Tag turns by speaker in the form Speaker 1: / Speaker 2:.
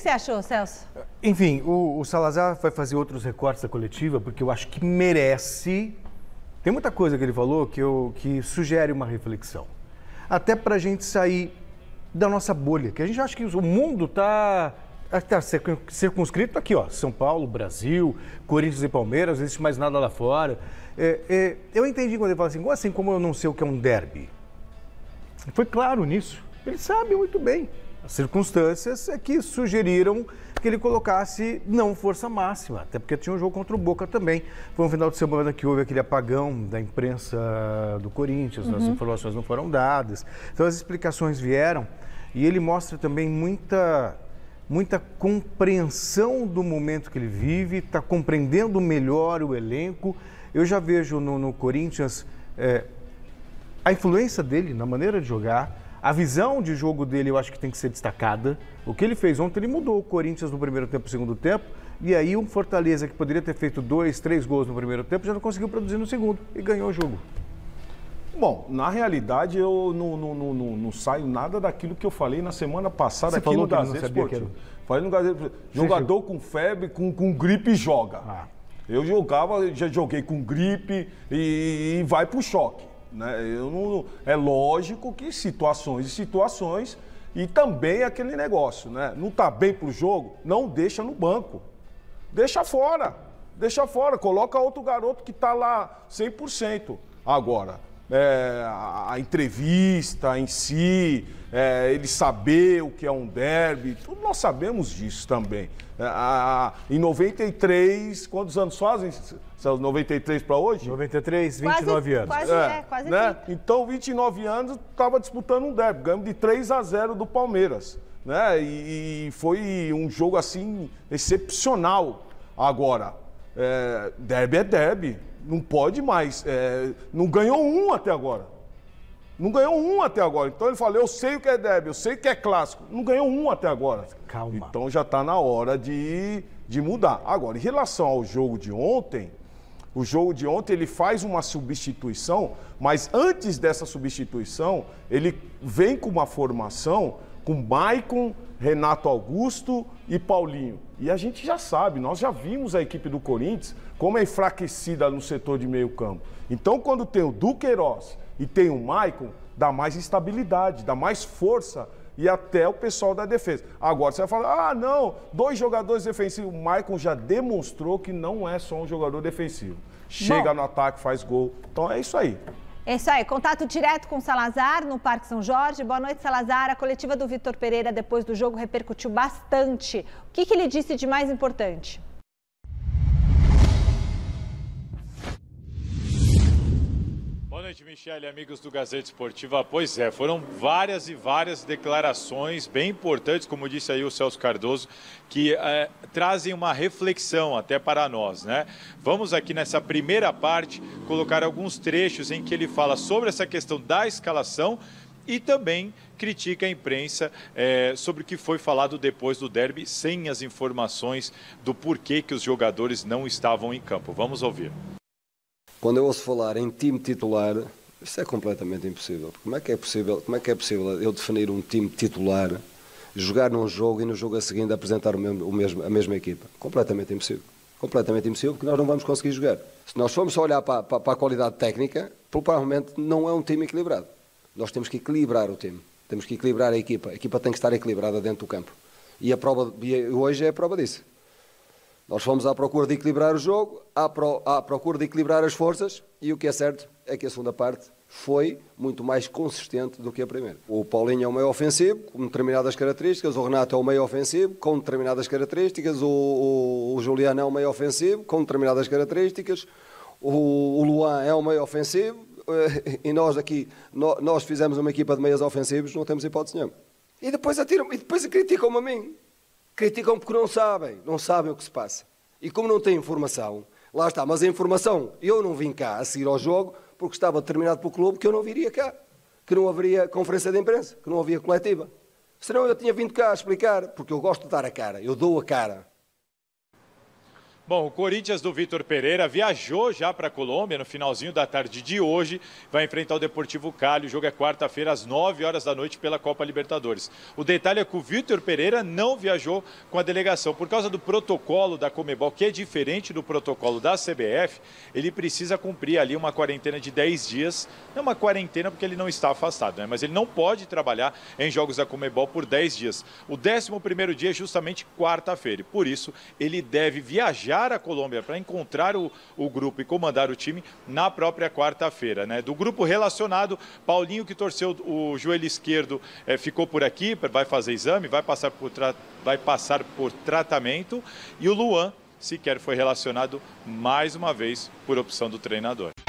Speaker 1: que você achou, Celso?
Speaker 2: Enfim, o, o Salazar vai fazer outros recortes da coletiva, porque eu acho que merece. Tem muita coisa que ele falou que, eu, que sugere uma reflexão. Até para a gente sair da nossa bolha, que a gente acha que o mundo está tá, tá circunscrito aqui, ó, São Paulo, Brasil, Corinthians e Palmeiras, não existe mais nada lá fora. É, é, eu entendi quando ele fala assim, assim como eu não sei o que é um derby. Foi claro nisso. Ele sabe muito bem as circunstâncias é que sugeriram que ele colocasse não força máxima, até porque tinha um jogo contra o Boca também. Foi um final de semana que houve aquele apagão da imprensa do Corinthians, uhum. as informações não foram dadas. Então as explicações vieram e ele mostra também muita muita compreensão do momento que ele vive, está compreendendo melhor o elenco. Eu já vejo no, no Corinthians é, a influência dele na maneira de jogar, a visão de jogo dele eu acho que tem que ser destacada. O que ele fez ontem, ele mudou o Corinthians no primeiro tempo e segundo tempo. E aí um Fortaleza que poderia ter feito dois, três gols no primeiro tempo, já não conseguiu produzir no segundo e ganhou o jogo. Bom,
Speaker 3: na realidade eu não, não, não, não, saio nada daquilo que eu falei na semana passada Você aqui falou no Gazeta Esportivo. Falei no Gazeta Jogador com febre, com, com gripe joga. Ah. Eu jogava, já joguei com gripe e, e vai pro choque. Né? Eu não, é lógico que situações e situações e também aquele negócio, né? Não tá bem pro jogo, não deixa no banco. Deixa fora. Deixa fora, coloca outro garoto que tá lá 100%. Agora, é, a, a, entrevista em si, é, ele saber o que é um derby, tudo nós sabemos disso também. É, a, a, em 93, quantos anos fazem? São 93 para hoje? 93, 29 quase, anos. Quase, é, é quase né? Então, 29 anos, estava disputando um derby, ganhamos de 3 a 0 do Palmeiras. Né? E, e foi um jogo assim excepcional. Agora, é, derby é derby não pode mais. É, não ganhou um até agora. Não ganhou um até agora. Então ele fala, eu sei o que é débil, eu sei o que é clássico. Não ganhou um até agora. Calma. Então já está na hora de, de mudar. Agora, em relação ao jogo de ontem, o jogo de ontem ele faz uma substituição, mas antes dessa substituição, ele vem com uma formação com Maicon, Renato Augusto, e Paulinho. E a gente já sabe, nós já vimos a equipe do Corinthians como é enfraquecida no setor de meio campo. Então, quando tem o Duqueiroz e tem o Maicon, dá mais estabilidade, dá mais força e até o pessoal da defesa. Agora você vai falar: ah, não, dois jogadores defensivos. O Maicon já demonstrou que não é só um jogador defensivo. Chega no ataque, faz gol. Então é isso aí.
Speaker 1: É isso aí, contato direto com Salazar no Parque São Jorge. Boa noite, Salazar. A coletiva do Vitor Pereira depois do jogo repercutiu bastante. O que, que ele disse de mais importante? noite, Michele, amigos do Gazeta Esportiva. Pois é, foram várias e várias declarações bem importantes, como disse aí o Celso Cardoso, que é, trazem uma reflexão até para nós, né? Vamos aqui nessa primeira parte colocar alguns trechos em que ele fala sobre essa questão da escalação e também critica a imprensa é, sobre o que foi falado depois do derby, sem as informações do porquê que os jogadores não estavam em campo. Vamos ouvir.
Speaker 4: Quando eu ouço falar em time titular, isso é completamente impossível. Como é que é possível, como é que é possível eu definir um time titular, jogar num jogo e no jogo a seguir apresentar o mesmo, o mesmo, a mesma equipa? Completamente impossível. Completamente impossível, porque nós não vamos conseguir jogar. Se nós formos só olhar para, para, para a qualidade técnica, provavelmente não é um time equilibrado. Nós temos que equilibrar o time, temos que equilibrar a equipa. A equipa tem que estar equilibrada dentro do campo. E a prova hoje é a prova disso. Nós fomos à procura de equilibrar o jogo, à, pro, à procura de equilibrar as forças, e o que é certo é que a segunda parte foi muito mais consistente do que a primeira. O Paulinho é um meio ofensivo, com determinadas características, o Renato é um meio ofensivo, com determinadas características, o, o, o Juliano é um meio ofensivo, com determinadas características, o, o Luan é um meio ofensivo, eh, e nós aqui, nós fizemos uma equipa de meias ofensivos, não temos hipótese nenhuma. E depois atiram, e depois criticam-me a mim criticam porque não sabem, não sabem o que se passa. E como não têm informação, lá está. Mas a informação, eu não vim cá a seguir ao jogo porque estava determinado pelo clube que eu não viria cá, que não haveria conferência de imprensa, que não havia coletiva. Senão eu tinha vindo cá a explicar, porque eu gosto de dar a cara, eu dou a cara.
Speaker 1: Bom, o Corinthians do Vitor Pereira viajou já para a Colômbia no finalzinho da tarde de hoje. Vai enfrentar o Deportivo Cali. O jogo é quarta-feira, às 9 horas da noite, pela Copa Libertadores. O detalhe é que o Vitor Pereira não viajou com a delegação. Por causa do protocolo da Comebol, que é diferente do protocolo da CBF, ele precisa cumprir ali uma quarentena de 10 dias. Não é uma quarentena porque ele não está afastado, né? mas ele não pode trabalhar em jogos da Comebol por 10 dias. O 11 primeiro dia é justamente quarta-feira. Por isso, ele deve viajar para a Colômbia, para encontrar o, o grupo e comandar o time na própria quarta-feira. Né? Do grupo relacionado, Paulinho, que torceu o joelho esquerdo, é, ficou por aqui, vai fazer exame, vai passar por, tra... vai passar por tratamento. E o Luan, sequer foi relacionado mais uma vez por opção do treinador.